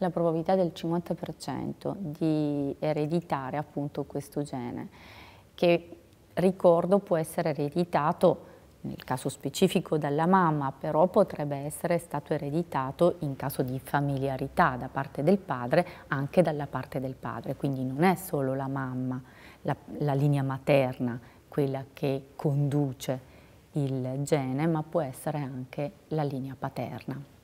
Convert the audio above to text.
la probabilità del 50% di ereditare appunto questo gene, che ricordo può essere ereditato nel caso specifico dalla mamma, però potrebbe essere stato ereditato in caso di familiarità da parte del padre, anche dalla parte del padre, quindi non è solo la mamma, la, la linea materna, quella che conduce il gene, ma può essere anche la linea paterna.